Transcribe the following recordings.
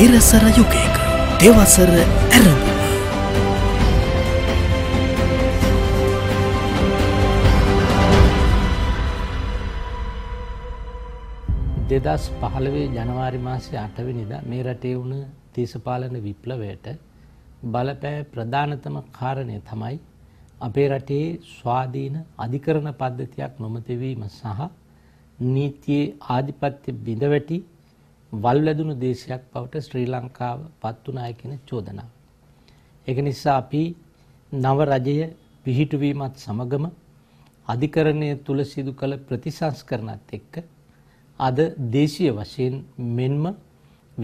තිරසර යුගයක දෙවසර ඇරඹ දෙදස් පහළවේ ජනවාරි මාසය අටවිනිද මේ රටේ වුණ දේශපාලන විප්ලවයට බලපෑ ප්‍රධානතම කාරණය තමයි අපේ රටේ ස්වාධීන අධිකරණ පද්ධතියක් නොමතිවීම සහ නීතියේ ආධිපත්‍ය බිඳවැටි වල් වැදුණු දේශයක් බවට ශ්‍රී ලංකාව පත් වුණාය කියන චෝදනාව. ඒක නිසා අපි නව රජය පිහිටුවීමත් සමගම අධිකරණය තුල සිදු කළ ප්‍රතිසංස්කරණත් එක්ක අද දේශීය වශයෙන් මෙන්ම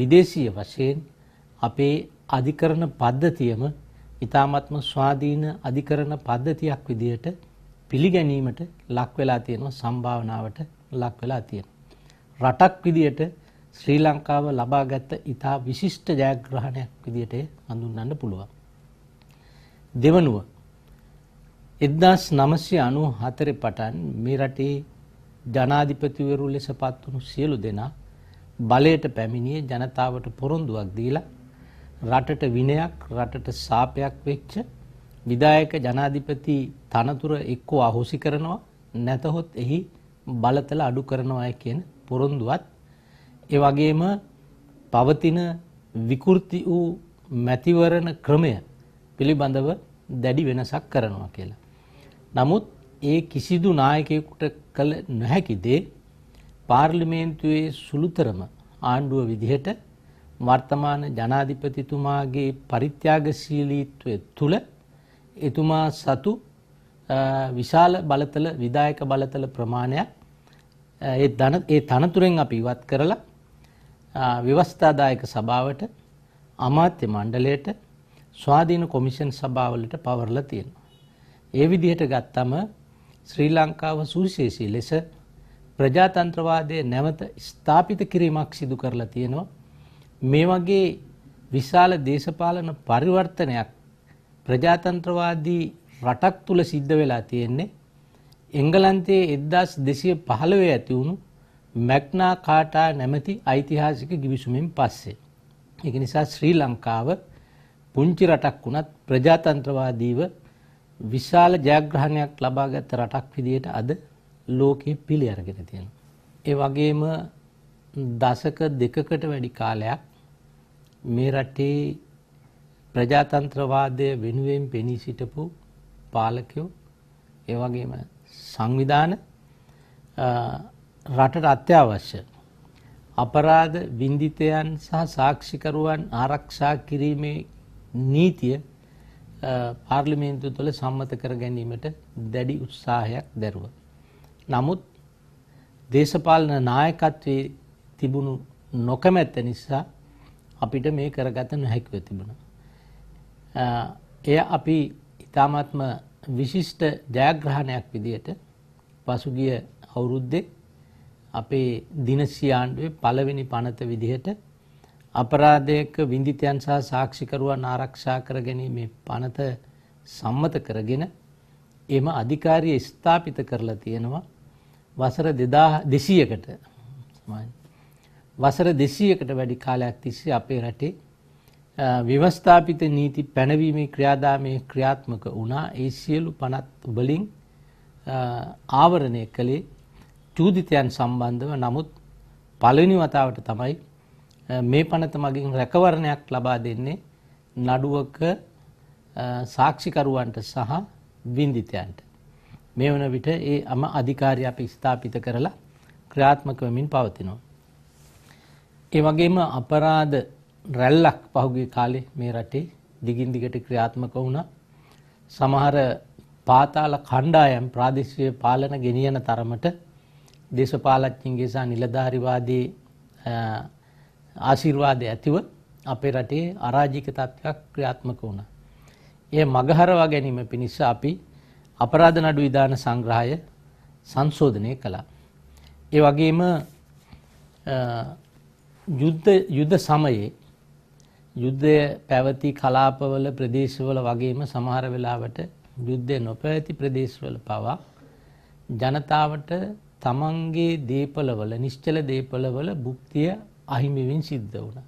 විදේශීය වශයෙන් අපේ අධිකරණ පද්ධතියම ඊ타මත්ම ස්වාධීන අධිකරණ පද්ධතියක් විදිහට පිළිගැනීමට ලක් වෙලා තියෙනවා සම්භාවනාවට ලක් වෙලා තියෙනවා. රටක් විදිහට ශ්‍රී ලංකාව ලබාගත් ඉතා විශිෂ්ට ජයග්‍රහණයක් විදියට හඳුන්වන්න පුළුවන්. දෙවනුව 1994 පටන් මේ රටේ ජනාධිපතිවරු ලෙස පත් වුණු සියලු දෙනා බලයට පැමිණියේ ජනතාවට පොරොන්දුවක් දීලා රටට විනයක් රටට සාපයක් වෙච්ච විදායක ජනාධිපති තනතුර එක්කෝ අහෝසි කරනවා නැතහොත් එහි බලතල අඩු කරනවා කියන පොරොන්දුවත් ඒ වගේම පවතින විකෘති වූ මැතිවරණ ක්‍රමය පිළිබඳව දැඩි වෙනසක් කරනවා කියලා. නමුත් ඒ කිසිදු නායකයෙකුට කළ නොහැකි දේ පාර්ලිමේන්තුවේ සුළුතරම ආණ්ඩුව විදිහට වර්තමාන ජනාධිපතිතුමාගේ පරිත්‍යාගශීලීත්වය තුළ එතුමා සතු විශාල බලතල විදායක බලතල ප්‍රමාණයක් ඒ තනතුරෙන් අපි ඉවත් කරලා ව්‍යවස්ථාදායක සභාවට අමාත්‍ය මණ්ඩලයට ස්වාධීන කොමිෂන් සභාවලට පවරලා තියෙනවා. ඒ විදිහට ගත්තම ශ්‍රී ලංකාව සුවිශේෂී ලෙස ප්‍රජාතන්ත්‍රවාදය නැවත ස්ථාපිත කිරීමක් සිදු කරලා තියෙනවා. මේ වගේ විශාල දේශපාලන පරිවර්තනයක් ප්‍රජාතන්ත්‍රවාදී රටක් තුල සිද්ධ වෙලා තියෙන්නේ එංගලන්තයේ 1215 ඇති වුණු මැක්නා කාටා නැමැති ඓතිහාසික ගිවිසුමින් පස්සේ. ඒක නිසා ශ්‍රී ලංකාව පුංචි රටක් වුණත් ප්‍රජාතන්ත්‍රවාදීව විශාල ජයග්‍රහණයක් ලබා ගත්ත රටක් විදිහට අද ලෝකෙ පිළි අරගෙන තියෙනවා. ඒ වගේම දශක දෙකකට වැඩි කාලයක් මේ රටේ ප්‍රජාතන්ත්‍රවාදය වෙනුවෙන් පෙනී සිටපු පාලකයෝ ඒ වගේම සංවිධාන රටට අත්‍යවශ්‍ය. අපරාධ වින්දිතයන් සහ සාක්ෂිකරුවන් ආරක්ෂා කිරීමේ නීතිය පාර්ලිමේන්තු තුළ සම්මත කර ගැනීමට දැඩි උත්සාහයක් දැරුව. නමුත් දේශපාලන නායකත්වයේ තිබුණු නොකමැත්ත නිසා අපිට මේ කරගත නොහැකිව තිබුණ. එය අපි ඉතාමත්ම විශිෂ්ට ජයග්‍රහණයක් විදියට පසුගිය අවුරුද්දේ අපේ දිනසියාණ්ඩුවේ පළවෙනි පනත විදිහට අපරාධයක විඳිතයන් සහ සාක්ෂිකරුවන් ආරක්ෂා කර ගැනීමේ පනත සම්මත කරගෙන එම අධිකාරිය ස්ථාපිත කරලා තියෙනවා වසර දෙසීයකට වසර දෙසීයකට වැඩි කාලයක් තිස්සේ අපේ රටේ ව්‍යවස්ථාපිත නීති පැනවීමේ ක්‍රියාදාමය ක්‍රියාත්මක වුණා ඒ සියලු පනත් උබලින් ආවරණය කළේ චූදිතයන් සම්බන්ධව නමුත් පළවෙනි වතාවට තමයි මේ පනත මගින් රැකවරණයක් ලබා දෙන්නේ නඩුවක සාක්ෂිකරුවන්ට සහ වින්දිතයන්ට මේ වන විට ඒ අම අධිකාරය අපි ස්ථාපිත කරලා ක්‍රියාත්මක වෙමින් පවතිනවා. ඒ වගේම අපරාධ රැල්ලක් පහුගිය කාලේ මේ රටේ දිගින් දිගට ක්‍රියාත්මක වුණා. සමහර පාතාල කණ්ඩායම් ප්‍රාදේශීය පාලන ගෙනියන තරමට දේශපාලච්චින්ගේ සහ නිලධාරිවාදී ආශිර්වාදය ඇතිව අපේ රටේ අරාජික තත්ත්වයක් ක්‍රියාත්මක වුණා. ඒ මගහරවා ගැනීම පිණිස අපි අපරාධ නඩු විධාන සංග්‍රහය සංශෝධනය කළා. ඒ වගේම යුද්ධ යුද සමයේ යුද්ධය පැවති කලාපවල ප්‍රදේශවල වගේම සමහර වෙලාවට යුද්ධය නොපැවති ප්‍රදේශවල පවා ජනතාවට තමන්ගේ දේපලවල නිශ්චල දේපලවල භුක්තිය අහිමිවෙන් සිද්ධ වුණ.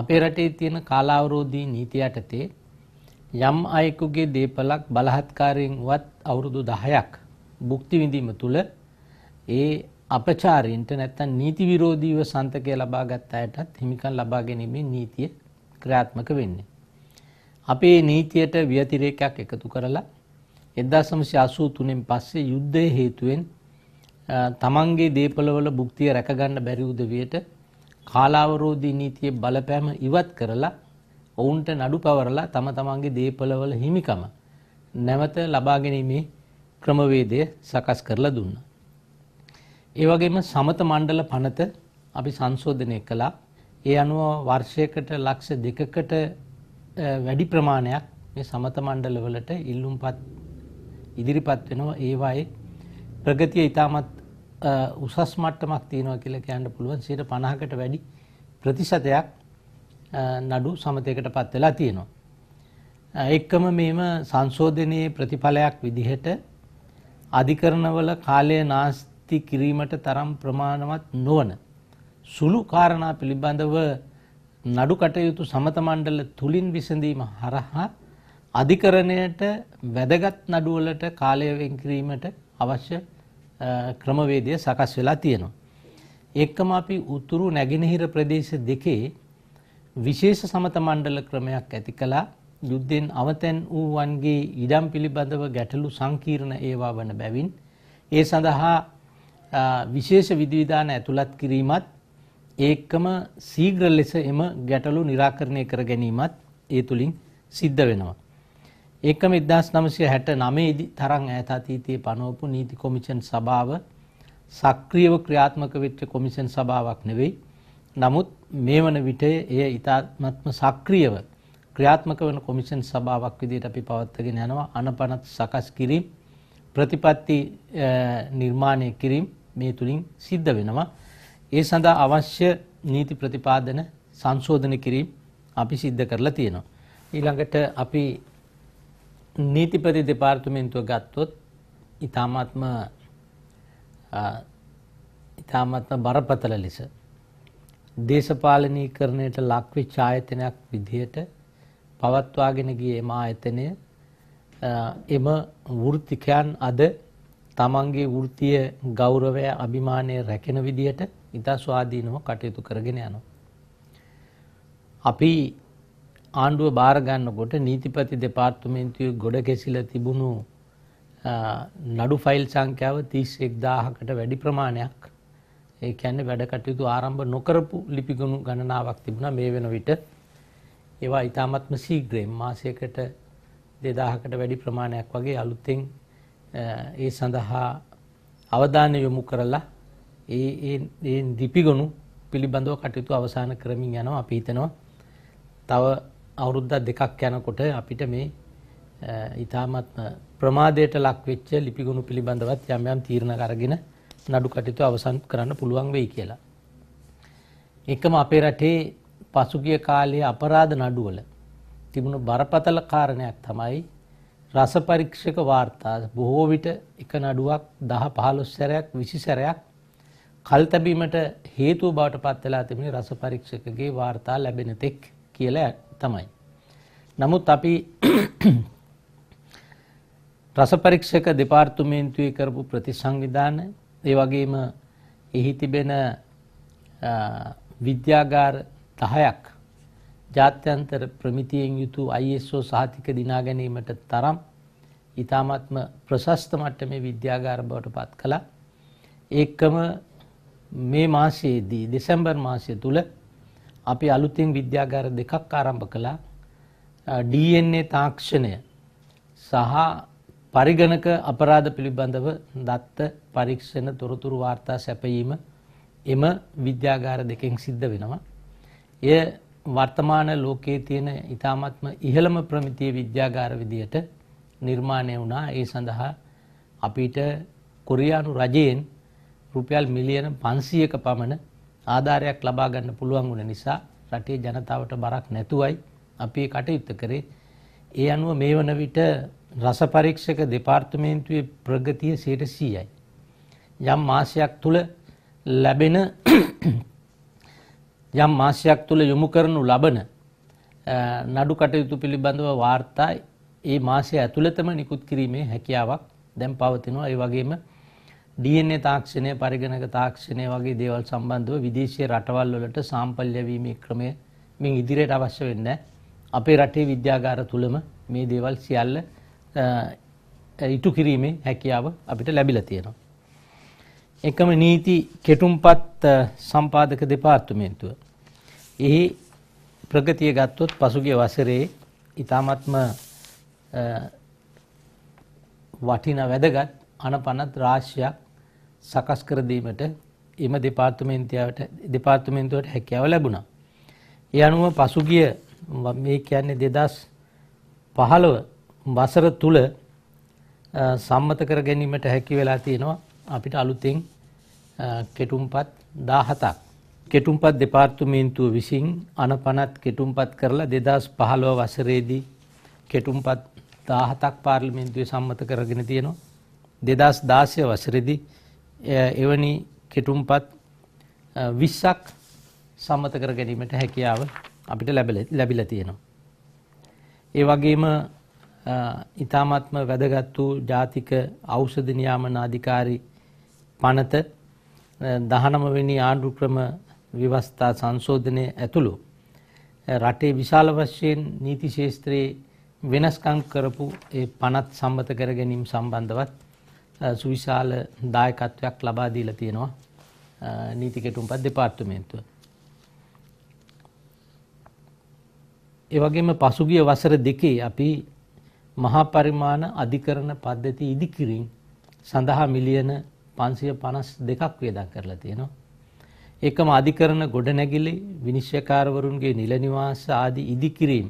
අපේ රටේ තියෙන කාලාවරෝධී නීති යටතේ යම් අයෙකුගේ දේපලක් බලහත්කාරයෙන් වත් අවුරුදු දහයක් භුක්ති විඳීම තුළ ඒ අපචාරීන්ට නැත්තන් නීති විරෝධීව සන්තකය ලබා ගත් අයටත් හිමිකන් ලබා ගැනීමේ නීතිය ක්‍රියාත්මක වෙන්නේ. අපේ නීතියට ව්‍යතිරේකයක් එකතු කරලා එදදාසමසි අසූ තුනෙන් පස්සේ යුද්ධය හේතුවෙන් තමන්ගේ දේපලවල භුක්තිය රැකගන්න බැරි උදවියට කාලාවරෝධී නීතියේ බලපෑම ඉවත් කරලා ඔවුන්ට නඩු පවරලා තම තමන්ගේ දේපලවල හිමිකම නැවත ලබා ගැනීමේ ක්‍රමවේදය සකස් කරලා දුන්නා. ඒ වගේම සමත මණ්ඩල පනත අපි සංශෝධනය කළා. ඒ අනුව වර්ෂයකට ලක්ෂ දෙකකට වැඩි ප්‍රමාණයක් මේ සමත මණ්ඩලවලට ඉල්ලුම්පත් ඉදිරිපත් වෙනවා ඒවායේ ප්‍රගතිය ඉතාමත් උසස් මට්ටමක් තියෙනවා කියලා කියන්න පුළුවන් 50කට වැඩි ප්‍රතිශතයක් නඩු සමතයකට පත් වෙලා තියෙනවා. එක්කම මේම සංශෝධනයේ ප්‍රතිඵලයක් විදිහට අධිකරණවල කාලය නාස්ති කිරීමට තරම් ප්‍රමාණවත් නොවන සුළු කාරණා පිළිබඳව නඩු කටයුතු සමත මණ්ඩල තුලින් විසඳීම හරහා අධිකරණයට වැදගත් නඩුවලට කාලය වෙන් කිරීමට අවශ්‍ය ක්‍රමවේදය සකස් වෙලා තියෙනවා. එක්කම අපි උතුරු නැගෙනහිර ප්‍රදේශ දෙකේ විශේෂ සමත මණ්ඩල ක්‍රමයක් ඇති කළා. යුද්ධෙන් අවතැන් වූවන්ගේ ඉඩම් පිළිබඳව ගැටලු සංකීර්ණ ඒවා වන බැවින් ඒ සඳහා විශේෂ විධවිධාන ඇතුළත් කිරීමත් ඒකම සීග්‍ර ලෙස එම ගැටලු නිරාකරණය කර ගැනීමත් ඒ තුළින් සිද්ධ වෙනවා. ඒකම 1969 තරම් ඈත අතීතයේ පනවපු නීති කොමිෂන් සභාව සක්‍රියව ක්‍රියාත්මක වෙච්ච කොමිෂන් සභාවක් නෙවෙයි. නමුත් මේ වන විට එය ඉතාමත්ම සක්‍රියව ක්‍රියාත්මක වන කොමිෂන් සභාවක් විදිහට අපි පවත්වාගෙන යනවා. අනපනත් සකස් කිරීම, ප්‍රතිපත්ති නිර්මාණය කිරීම මේ තුලින් සිද්ධ වෙනවා. ඒ සඳහා අවශ්‍ය නීති ප්‍රතිපාදන සංශෝධන කිරීම අපි සිද්ධ කරලා තියෙනවා. ඊළඟට අපි නීතිපති දෙපාර්තමේන්තුව ගත්තොත් ඉතාමත්ම ඉතාමත්ම බරපතල ලෙස දේශපාලනීකරණයට ලක්වි ඡායතනයක් විදිහට පවත්වාගෙන ගිය එම ආයතනය එම වෘත්තිකයන් අද තමන්ගේ වෘත්තිය ගෞරවය අභිමානය රැකෙන විදිහට ඉතා ස්වාධීනව කටයුතු කරගෙන යනවා. අපි ආණ්ඩුව බාරගන්නකොට නීතිපති දෙපාර්තුමේන්තුව ගොඩ කෙසිල තිබුණු නඩු ෆයිල් සංඛ්‍යාව තිස් එක්දාහකට වැඩි ප්‍රමාණයක් ඒ කැන්න වැඩ කටයුතු ආරම්භ නොකරපු ලිපිගුණු ගණනාවක් තිබුණ මේ වෙන විට ඒවා ඉතාමත්ම සීග්‍රයෙන් මාසයකට දෙදාහකට වැඩි ප්‍රමාණයක් වගේ අලුත්තෙන් ඒ සඳහා අවධානය යොමු කරලා ඒ ලිපිගුණු පිළිබඳව කටයුතු අවසාන කරමින් යනවා අපි හිතනවා තව අවුරුද්දා දෙකක් යනකොට අපිට මේ ඉතාමත්ම ප්‍රමාදයට ලක්වෙච්ච ලිපිගුණු පිළිබඳවත් යම් යම් තීරණ අරගෙන නඩු කටයුතු අවසන් කරන්න පුළුවන් වෙයි කියලා. එකම අපේ රටේ පසුගිය කාලයේ අපරාධ නඩුවල තිබුණු බරපතල කාරණයක් තමයි රස පරීක්ෂක වාර්තා බොහෝ විට එක නඩුවක් 10 15 සැරයක් 20 සැරයක් කල්තැබීමට හේතුව බවට පත් වෙලා තිබුණේ රස පරීක්ෂකගේ වාර්තා ලැබෙන තෙක් කියලා තමයි. නමුත් අපි රස පරීක්ෂක දෙපාර්තමේන්තුවේ කරපු ප්‍රතිසංවිධාන ඒ වගේම එහි තිබෙන විද්‍යාගාර 10ක් ජාත්‍යන්තර ප්‍රමිතියෙන් යුතු ISO සහතික දිනා ගැනීමට තරම් ඊ타මාත්ම ප්‍රශස්ත මට්ටමේ විද්‍යාගාර බවට පත් කළා. ඒකම මේ මාසයේදී දෙසැම්බර් මාසය තුල අපි අලුතෙන් විද්‍යාගාර දෙකක් ආරම්භ කළා DNA තාක්ෂණය සහ පරිගණක අපරාධ පිළිබඳව දත්ත පරීක්ෂණ තොරතුරු වාර්තා සැපයීම එම විද්‍යාගාර දෙකෙන් සිද්ධ වෙනවා. එය වර්තමාන ලෝකයේ තියෙන ඉතාමත්ම ඉහළම ප්‍රමිතිය විද්‍යාගාර විදියට නිර්මාණය වුණා. ඒ සඳහා අපිට කොරියානු රජයෙන් රුපියල් මිලියන 500ක පමණ ආධාරයක් ලබා ගන්න පුළුවන් වුණ නිසා රටේ ජනතාවට බරක් නැතුවයි අපි කටයුත්ත කරේ. ඒ අනුව මේ වන විට රස පරීක්ෂක දෙපාර්තමේන්තුවේ ප්‍රගතිය 100%යි. යම් මාසයක් තුල ලැබෙන යම් මාසයක් තුල යොමු කරනු ලබන නඩු කටයුතු පිළිබඳව වාර්තා ඒ මාසය ඇතුළතම නිකුත් කිරීමේ හැකියාවක් දැන් පවතිනවා. ඒ වගේම DNA තාක්ෂණය පරිගණක තාක්ෂණය වගේ දේවල් සම්බන්ධව විදේශීය රටවල් වලට සාම්පල් ලැබීමේ ක්‍රමය මින් ඉදිරියට අවශ්‍ය වෙන්නේ අපේ රටේ විද්‍යාගාර තුලම මේ දේවල් සියල්ල ඉටු කිරීමේ හැකියාව අපිට ලැබිලා තියෙනවා. එකම නීති කෙටුම්පත් සම්පාදක දෙපාර්තමේන්තුව. එහි ප්‍රගතිය ගත්තොත් පසුගිය වසරේ ඊ타මත්ම වටිනා වැදගත් අනපනත් රාශියක් සකස් කරදීමට එම දෙපාර්තමේන්තියාවට දෙපාර්තමේන්තුවට හැකියාව ලැබුණා. ඒ අනුව පසුගිය මේ කියන්නේ දෙදස් පහළව වසර තුළ සම්මත කර ගැනීමට හැකි වෙලා තියෙනවා අපිට අලුතෙන් කෙටුම්පත් දාහතක්. කෙටුම්පත් දෙපාර්තමේන්තුව විසින් අනපනත් කෙටුම්පත් කරලා දෙදස් පහළව වසරේදී කෙටුම්පත් දාහතක් පාර්ලිමේන්තුවේ සම්මත කරගෙන තියෙනවා. දෙදස් දාසය වසරෙදි එවැනි කෙටුම්පත් 20ක් සම්මත කර ගැනීමට හැකියාව අපිට ලැබිලා තියෙනවා. ඒ වගේම ඊ타මාත්ම වැදගත් වූ ජාතික ඖෂධ නියාමන අධිකාරී පනත 19 වෙනි ආණ්ඩු ක්‍රම විවස්ථා සංශෝධනය ඇතුළු රටේ විශාල වශයෙන් නීති ශාස්ත්‍රයේ වෙනස්කම් කරපු ඒ පනත් සම්මත කර ගැනීම සම්බන්ධවත් සුවිශාල දායකත්වයක් ලබා දීලා තියෙනවා නීති කෙටුම්පත් දෙපාර්තමේන්තුව. ඒ වගේම පසුගිය වසර දෙකේ අපි මහා පරිමාණ අධිකරණ පද්ධති ඉදිකිරීම සඳහා මිලියන 552ක් වේදම් කරලා තියෙනවා. ඒකම අධිකරණ ගොඩනැගිලි විනිශ්චයකාරවරුන්ගේ නිල නිවාස ආදී ඉදිකිරීම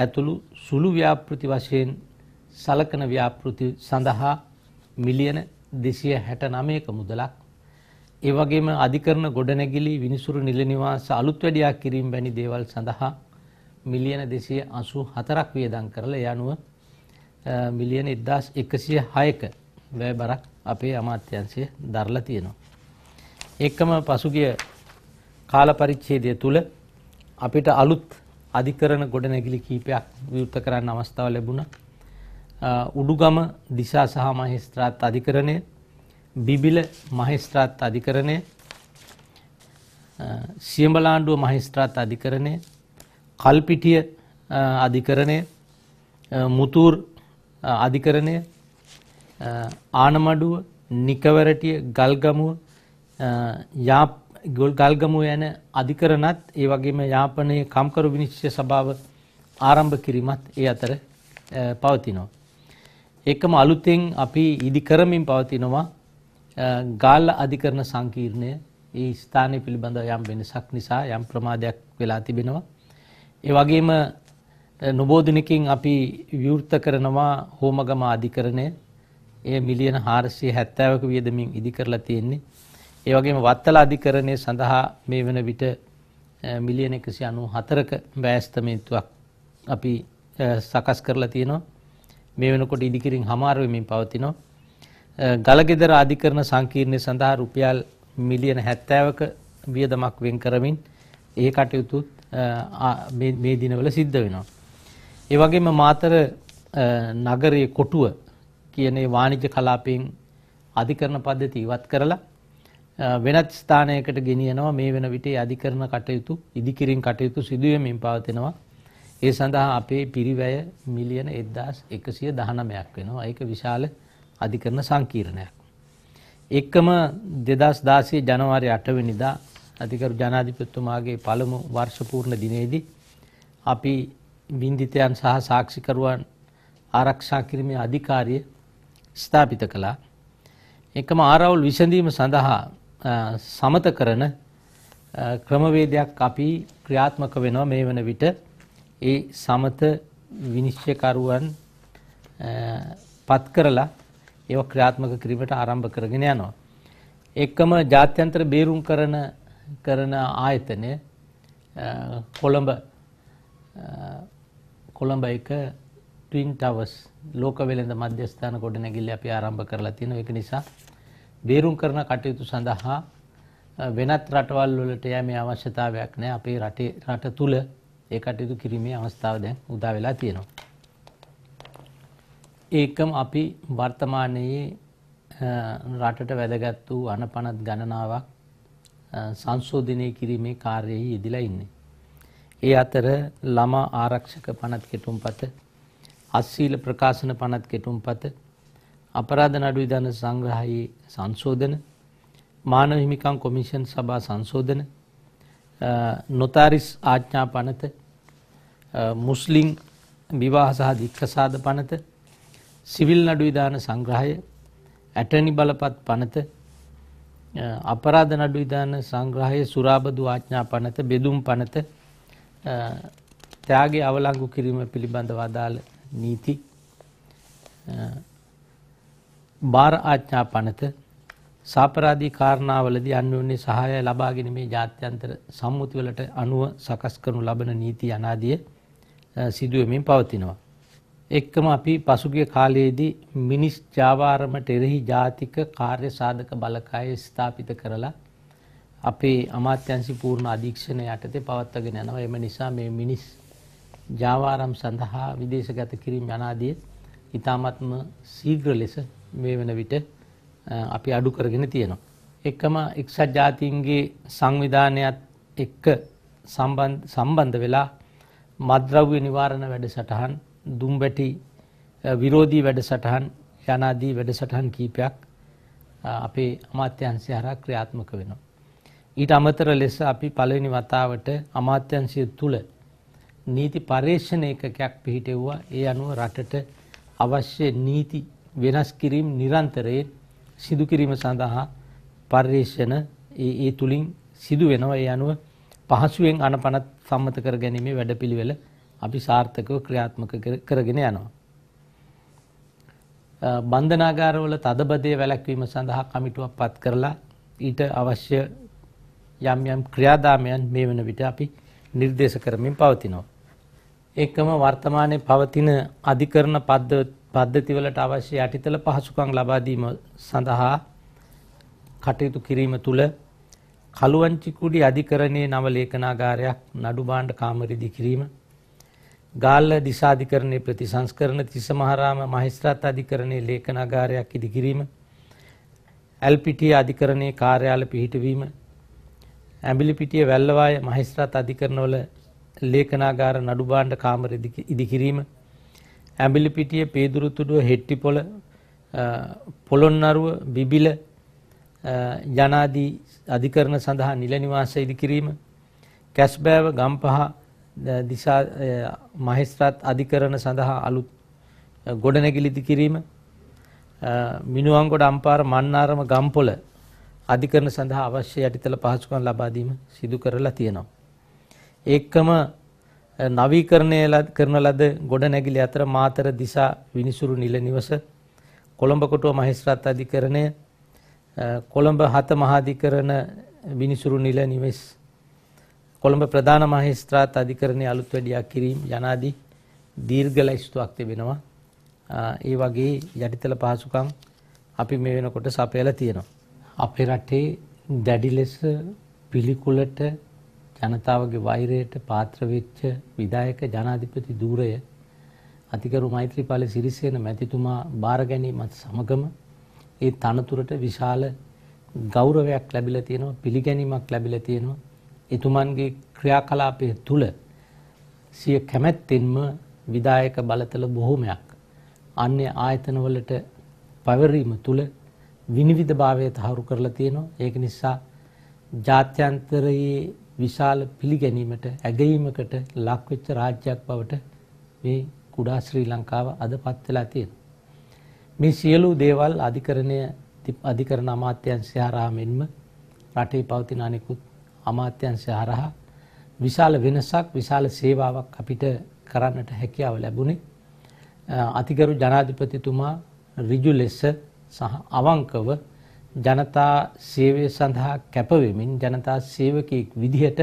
ඇතුළු සුළු ව්‍යාපෘති වශයෙන් සලකන ව්‍යාපෘති සඳහා මිලියන දෙසිය හැට නමයක මුදලක් ඒවගේම අධිකරන ගොඩනැගිලි විනිසුරු නිලනිවාස අලුත් වැඩියා කිරීම වැනි දේවල් සඳහා මිලියන දෙසිය අසු හතරක් වියදං කරල යනුව මිලියන එද්දස් එකසිය හයක වැය බරක් අපේ අමාත්‍යන්සේ දරල තියෙනවා. එක්කම පසුගිය කාලපරිච්චේදය තුළ අපිට අලුත් අධිකරන ගොඩනැගිලි කීපයක් විවෘත කරන්න අවස්ථාව ලැබුණා උඩුගම දිසා සහ මහිස්ත්‍රාත් අධිකරණය බිබිල මහිස්ත්‍රාත් අධිකරණය සියඹලාණ්ඩුව මහිස්ත්‍රාත් අධිකරණය කල්පිටිය අධිකරණය මුතුර් අධිකරණය ආනමඩුව නිකවරටිය ගල්ගමුව යාප ගොල් ගල්ගමුව යන අධිකරණත් ඒ වගේම යාපනයේ කම්කරු විනිශ්චය සභාව ආරම්භ කිරීමත් ඒ අතර පවතිනවා. ඒකම අලුතෙන් අපි ඉදි කරමින් පවතිනවා ගාල්ල අධිකරණ සංකීර්ණය ඒ ස්ථානය පිළිබඳ යම් වෙනසක් නිසා යම් ප්‍රමාදයක් වෙලා තිබෙනවා. ඒ වගේම නොබෝධනකින් අපි විවෘත කරනවා හෝමගම අධිකරණය ඒ මිලියන හාරසිය හැත්තෑවක වියදමින් ඉදි කරලා තියෙන්නේ. ඒ වගේම වත්තල අධිකරණය සඳහා මේ වන විට මිලියන එකසි අනු හතරක වෑස්තමේතුවක් අපි සකස් කරලා තියෙනවා. මේ වෙනකොට ඉදිකිරීම් හමාර වෙමින් පවතිනවා. ගලගෙදර අධිකරණ සංකීර්ණය සඳහා රුපියල් මිලියන 70ක වියදමක් වෙන් කරමින් ඒ කටයුතු මේ දිනවල සිද්ධ වෙනවා. ඒ වගේම මාතර නගරයේ කොටුව කියන වාණිජ්‍ය කලාපයෙන් අධිකරණ පද්ධති ඉවත් කරලා වෙනත් ස්ථානයකට ගෙනියනවා මේ වෙන විටේ අධිකරණ කටයුතු ඉදිකිරීම් කටයුතු සිදුවෙමින් පවතිනවා ඒ සඳහා අපේ පිරිවැය මිලියන 1119ක් වෙනවා. ඒක විශාල අධිකරණ සංකීර්ණයක්. එකම 2016 ජනවාරි 8 වෙනිදා අධිකරු ජනාධිපතිතුමාගේ පළමු වර්ෂ පූර්ණ දිනයේදී අපි බින්දිතයන් සහ සාක්ෂිකරුවන් ආරක්ෂා කිරීමේ අධිකාරිය ස්ථාපිත කළා. එකම ආරවුල් විසඳීම සඳහා සමත කරන ක්‍රමවේදයක් අපි ක්‍රියාත්මක වෙනවා මේ වන විට ඒ සමත විනිශ්චයකරුවන් පත් කරලා ඒව ක්‍රියාත්මක කිරීමට ආරම්භ කරගෙන යනවා. එක්කම ජාත්‍යන්තර බේරුම් කරන කරන ආයතනය කොළඹ කොළඹ එක ට්වින් ටවර්ස් ලෝක වෙළඳ මධ්‍යස්ථාන ගොඩනැගිල්ල අපි ආරම්භ කරලා තියෙනවා. ඒක නිසා බේරුම් කරන කටයුතු සඳහා වෙනත් රටවල් වලට යෑමේ අවශ්‍යතාවයක් නැහැ. අපේ රටේ රට තුල ඒ කටයුතු කිරීමේ අවස්ථාව දැන් උදා වෙලා තියෙනවා. ඒකම අපි වර්තමානයේ රටට වැදගත් වූ අනපනත් ගණනාවක් සංශෝධනය කිරීමේ කාර්යයේ යෙදිලා ඉන්නේ. ඒ අතර ළමා ආරක්ෂක පනත් කෙටුම්පත අස්සීල ප්‍රකාශන පනත් කෙටුම්පත අපරාධ නඩු විධාන සංග්‍රහයේ සංශෝධන මානව හිමිකම් කොමිෂන් සභා සංශෝධන නොතාරිස් ආච්ඥා පනත මුස්ලිං විවාහ සහ දික්කසාද පනත සිවිල් නඩු විධාන සංග්‍රහය ඇටනි බලපත් පනත අපරාධ නඩු විධාන සංග්‍රහය සුරාබදු ආච්ඥා පනත බෙදුම් පනත ත්‍යයාගේ අවලංගු කිරීම පිළිබඳව අදාළ නීති බාර ආච්ඥා පනත සාපරාධී කාරණාවලදී අන්‍යෝන්‍ය සහාය ලබාගෙන මේ ජාත්‍යන්තර සම්මුතිවලට අනුව සකස් කරනු ලබන නීති අනාදිය සිදුවමින් පවතිනවා. එක්කම අපි පසුගිය කාලයේදී මිනිස් ජාවාරමට එරෙහි ජාතික කාර්ය සාධක බලකාය ස්ථාපිත කරලා අපේ අමාත්‍යංශි පූර්ණ අධීක්ෂණය යටතේ පවත්වාගෙන යනවා. එම නිසා මේ මිනිස් ජාවාරම් සඳහා විදේශගත කිරීම යනාදී ඊ타මත්ම ශීඝ්‍ර ලෙස මේ වන විට අපි අඩු කරගෙන තියෙනවා. එකම එක්සත් ජාතීන්ගේ සංවිධානයත් එක්ක සම්බන්ධ වෙලා මද්‍රව්‍ය නිවාරණ වැඩසටහන් දුම්බැටි විරෝධී වැඩසටහන් යනාදී වැඩසටහන් කීපයක් අපේ අමාත්‍යංශය හරහා ක්‍රියාත්මක වෙනවා. ඊට අමතර ලෙස අපි පළවෙනි වතාවට අමාත්‍යංශය තුල නීති පර්යේෂණ ඒකකයක් පිහිටෙව්වා. ඒ අනුව රටට අවශ්‍ය නීති වෙනස් කිරීම නිරන්තරයෙන් සිදු කිරීම සඳහා පර්යේෂණ ඒ තුලින් සිදු වෙනවා ඒ අනුව පහසුවෙන් අනපනත් සම්මත කර ගැනීමේ වැඩපිළිවෙල අපි සාර්ථකව ක්‍රියාත්මක කරගෙන යනවා. බන්ධනාගාරවල තදබදය වැළැක්වීම සඳහා කමිටුවක් පත් කරලා ඊට අවශ්‍ය යම් යම් ක්‍රියාදාමයන් මේ වන විට අපි නිර්දේශ කරමින් පවතිනවා. එකම වර්තමානයේ පවතින අධිකරණ පද්ධති පද්ධතිවලට අවශ්‍ය යටිතල පහසුකම් ලබාදීම සඳහා කටයුතු කිරීම තුළ කළුවංචිකුඩි අධිකරණයේ නව ලේඛනාගාරයක් නඩු භාණ්ඩ කාමරෙදි කිරීම ගාල්ල දිසාධිකරණයේ ප්‍රතිසංස්කරණ තිස්ස මහරාම මහේස්ත්‍රාත් අධිකරණයේ ලේඛනාගාරයක් ඉදිකිරීම එල්පීටී අධිකරණයේ කාර්යාල පිහිටවීම ඇඹිලිපිටිය වැල්ලවාය මහේස්ත්‍රාත් අධිකරණවල ලේඛනාගාර නඩු භාණ්ඩ කාමරෙදි ඉදිකිරීම ඇඹිලිපිටිය පේදුරුතුඩුව හෙට්ටිපොළ පොළොන්නරුව බිබිල ජනාදී අධිකරණ සඳහා නිල නිවාස ඉදිකිරීම කැස්බෑව ගම්පහ දිසා මහේස්ත්‍රාත් අධිකරණ සඳහා අලුත් ගොඩනැගිලි ඉදිකිරීම මිනුවන්ගොඩ අම්පාර මන්නාරම ගම්පොළ අධිකරණ සඳහා අවශ්‍ය යටිතල පහසුකම් ලබා දීම සිදු කරලා තියෙනවා. ඒකම නවීකරණය කරන ලද ගොඩනැගිලි අතර මාතර දිසා විනිසුරු නිල නිවස කොළඹ කොටුව මහේස්ත්‍රාත් අධිකරණය කොළඹ හත මහාධිකරණ විනිසුරු නිල නිවෙස් කොළඹ ප්‍රධාන මහේස්ත්‍රාත් අධිකරණයේ අලුත් වැඩියා කිරීම යනාදී දීර්ඝ ලයිස්තුවක් තිබෙනවා. ඒ වගේ යටිතල පහසුකම් අපි මේ වෙනකොට සපයලා තියෙනවා. අපේ රටේ දැඩි ලෙස පිළිකුලට ජනතාවගේ වෛරයට පාත්‍ර වෙච්ච විධායක ජනාධිපති ධූරය අතිගරු මෛත්‍රීපාල සිරිසේන මැතිතුමා බාර ගැනීමත් සමගම ඒ තනතුරට විශාල ගෞරවයක් ලැබිලා තියෙනවා පිළිගැනීමක් ලැබිලා තියෙනවා එතුමන්ගේ ක්‍රියාකලාපය තුල සිය කැමැත්තෙන්ම විධායක බලතල බොහොමයක් අන්‍ය ආයතනවලට පැවරීම තුල විනිවිදභාවය තහවුරු කරලා තියෙනවා ඒක නිසා ජාත්‍යන්තරයේ විශාල පිළිගැනීමට ඇගීමකට ලක්වෙච්ච රාජ්‍යයක් බවට මේ කුඩා ශ්‍රී ලංකාව අද පත් වෙලා තියෙනවා. මේ සියලු දේවල් අධිකරණය අධිකරණ අමාත්‍යංශය හරහා මෙන්ම රටේ පවතින අනෙකුත් අමාත්‍යංශය හරහා විශාල වෙනසක් විශාල සේවාවක් අපිට කරන්නට හැකියාව ලැබුණේ අතිගරු ජනාධිපතිතුමා ඍජු ලෙස සහ අවංකව ජනතා සේවය සඳහා කැපවෙමින් ජනතා සේවකයෙක් විදිහට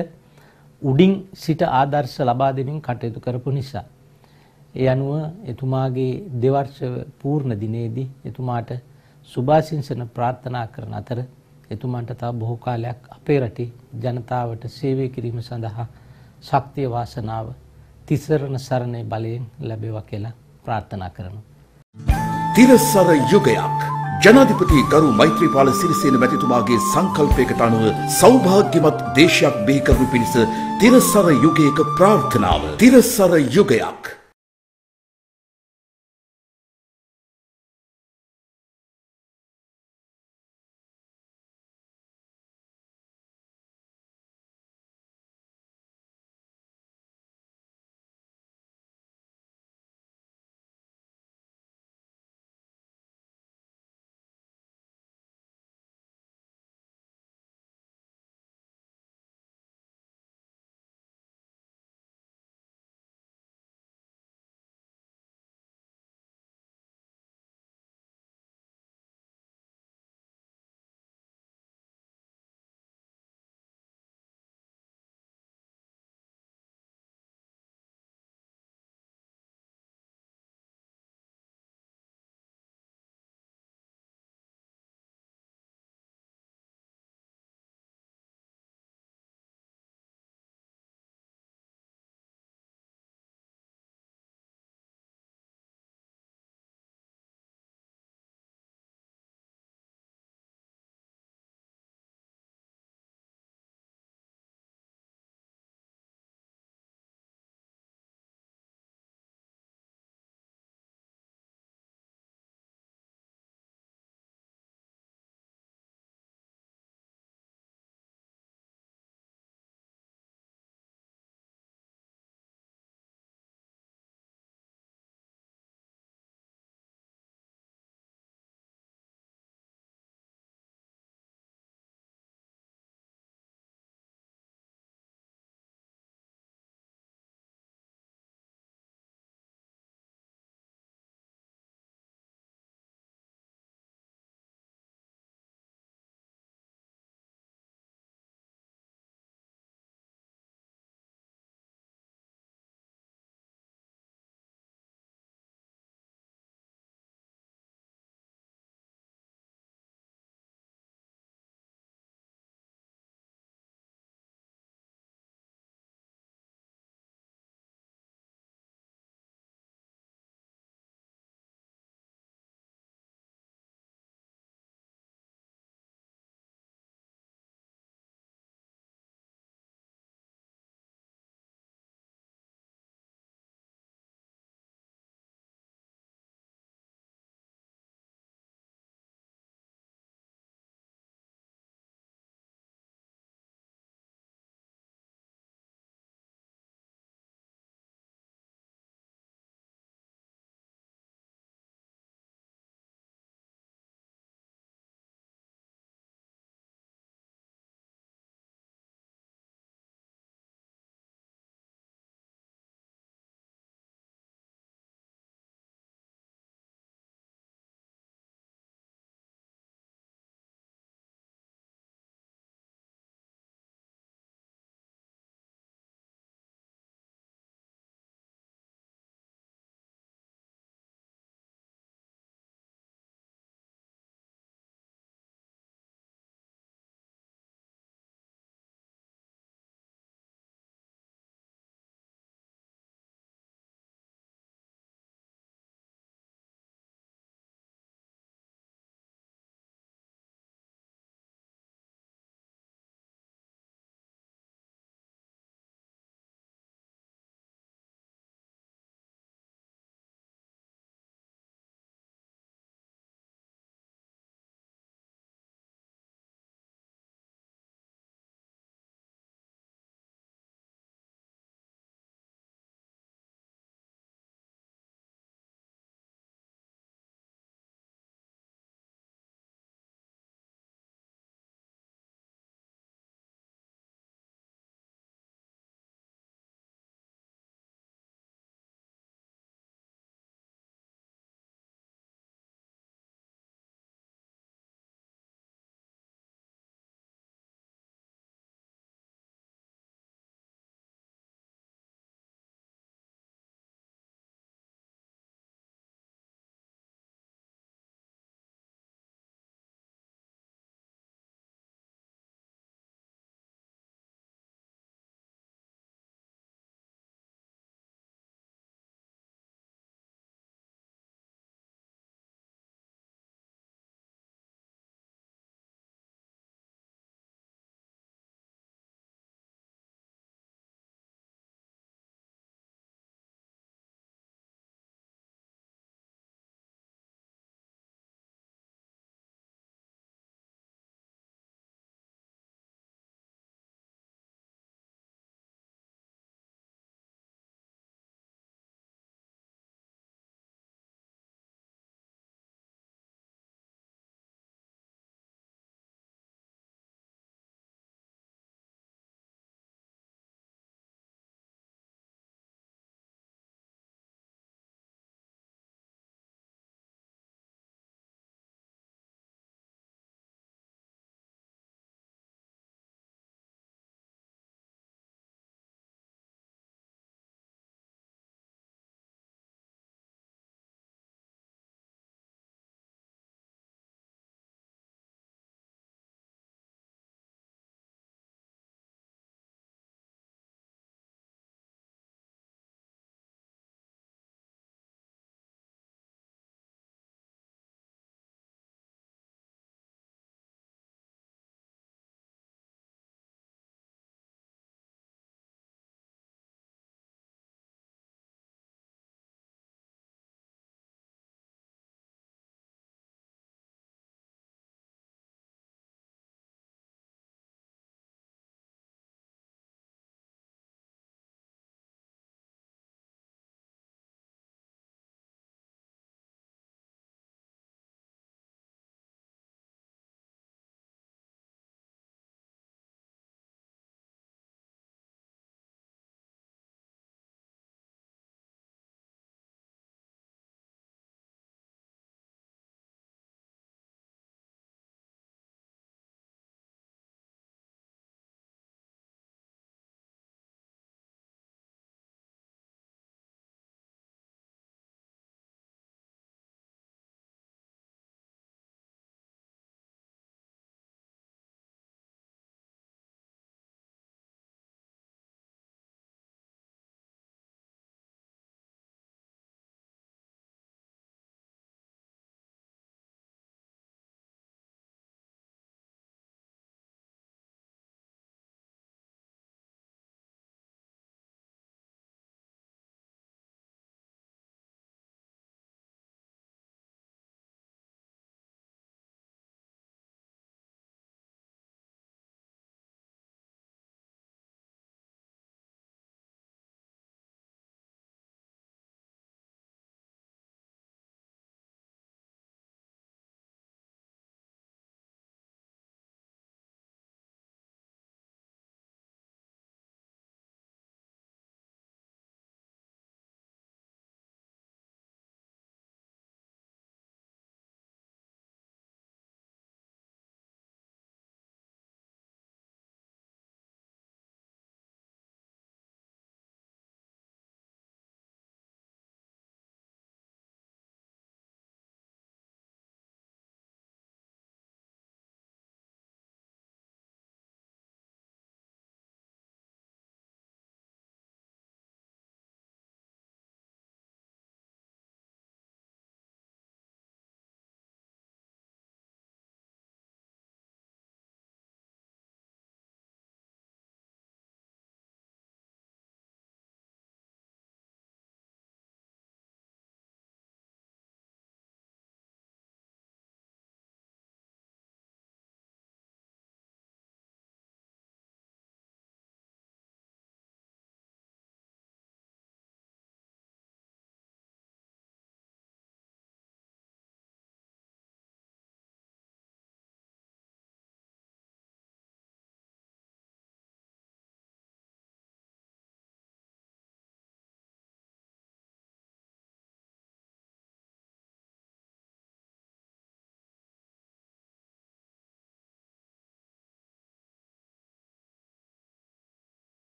උඩින් සිට ආදර්ශ ලබා දෙමින් කටයුතු කරපු නිසා. ඒ අනුව එතුමාගේ දෙවර්ෂ පූර්ණ දිනේදී එතුමාට සුභාසිංසන ප්‍රාර්ථනා කරන අතර එතුමන්ට තව බොහෝ කාලයක් අපේ රටේ ජනතාවට සේවය කිරීම සඳහා ශක්තිය වාසනාව තිසරණ සරණේ බලයෙන් ලැබේවා කියලා ප්‍රාර්ථනා කරනවා. තිරසර යුගයක් ජනාධිපති ගරු මෛත්‍රීපාල සිරිසේන මැතිතුමාගේ සංකල්පයකට අනුව සෞභාග්‍යමත් දේශයක් බිහි කරනු පිණිස තිරසර යුගයක ප්‍රාර්ථනාව තිරසර යුගයක්